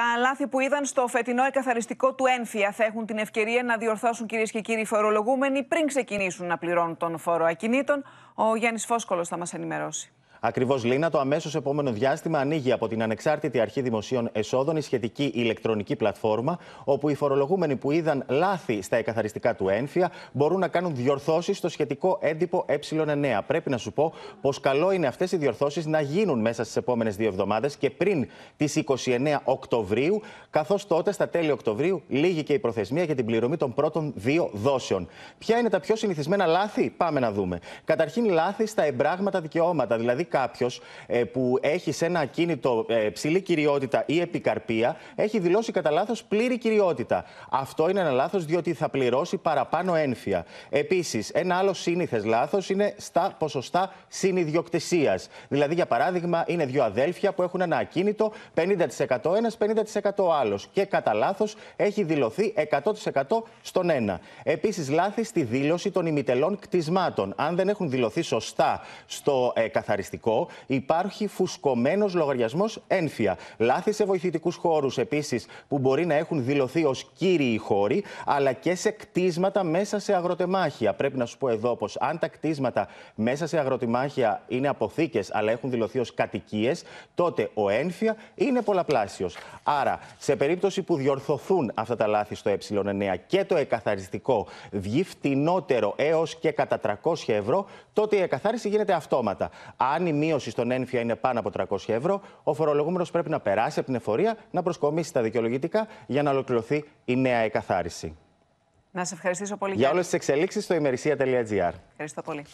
Τα λάθη που είδαν στο φετινό εκαθαριστικό του ένφια θα έχουν την ευκαιρία να διορθώσουν κυρίες και κύριοι φορολογούμενοι πριν ξεκινήσουν να πληρώνουν τον φόρο ακινήτων. Ο Γιάννης Φόσκολο θα μας ενημερώσει. Ακριβώς, Λίνα, το αμέσως επόμενο διάστημα ανοίγει από την Ανεξάρτητη Αρχή Δημοσίων Εσόδων η σχετική ηλεκτρονική πλατφόρμα, όπου οι φορολογούμενοι που είδαν λάθη στα εκαθαριστικά του ένφια μπορούν να κάνουν διορθώσεις στο σχετικό έντυπο ε9. Πρέπει να σου πω πως καλό είναι αυτές οι διορθώσεις να γίνουν μέσα στις επόμενες δύο εβδομάδες και πριν τις 29 Οκτωβρίου, καθώς τότε στα τέλη Οκτωβρίου λήγει και η προθεσμία για την πληρωμή των πρώτων δύο δόσεων. Ποια είναι τα πιο συνηθισμένα λάθη, πάμε να δούμε. Καταρχήν, λάθη στα εμπράγματα δικαιώματα, δηλαδή κάποιος ε, που έχει σε ένα ακίνητο ε, ψηλή κυριότητα ή επικαρπία, έχει δηλώσει κατά λάθος πλήρη κυριότητα. Αυτό είναι ένα λάθος διότι θα πληρώσει παραπάνω ένφια. Επίσης, ένα άλλο σύνηθες λάθος είναι στα ποσοστά συνειδιοκτησίας. Δηλαδή, για παράδειγμα, είναι δύο αδέλφια που έχουν ένα ακίνητο, 50% ένα, 50% άλλος. Και κατά λάθος έχει δηλωθεί 100% στον ένα. Επίσης, λάθη στη δήλωση των ημιτελών κτισμάτων. Αν δεν έχουν δηλωθεί σωστά στο ε, υπάρχει φουσκωμένος λογαριασμός ένφια. Λάθη σε βοηθητικούς χώρους επίσης που μπορεί να έχουν δηλωθεί ως κύριοι χώροι, αλλά και σε κτίσματα μέσα σε αγροτεμάχια. Πρέπει να σου πω εδώ πως αν τα κτίσματα μέσα σε αγροτεμάχια είναι αποθήκες, αλλά έχουν δηλωθεί ως κατοικίες, τότε ο ένφια είναι πολλαπλάσιος. Άρα, σε περίπτωση που διορθωθούν αυτά τα λάθη στο ε9 και το εκαθαριστικό βγει φτηνότερο έως και κατά 300 ευρώ, τότε η εκαθάριση γίνεται αυτόματα. Αν αν η μείωση στον ένφια είναι πάνω από 300 ευρώ, ο φορολογούμενος πρέπει να περάσει από την εφορία, να προσκομίσει τα δικαιολογητικά για να ολοκληρωθεί η νέα εκαθάριση. Να σε ευχαριστήσω πολύ για όλες τις εξελίξεις στο ημερησία.gr. Ευχαριστώ πολύ.